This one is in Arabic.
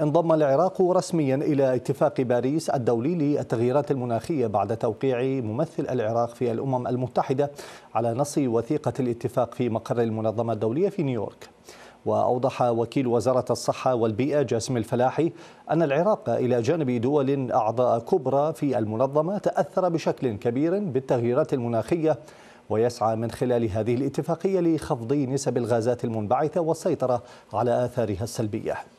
انضم العراق رسميا إلى اتفاق باريس الدولي للتغييرات المناخية بعد توقيع ممثل العراق في الأمم المتحدة على نص وثيقة الاتفاق في مقر المنظمة الدولية في نيويورك وأوضح وكيل وزارة الصحة والبيئة جاسم الفلاحي أن العراق إلى جانب دول أعضاء كبرى في المنظمة تأثر بشكل كبير بالتغييرات المناخية ويسعى من خلال هذه الاتفاقية لخفض نسب الغازات المنبعثة والسيطرة على آثارها السلبية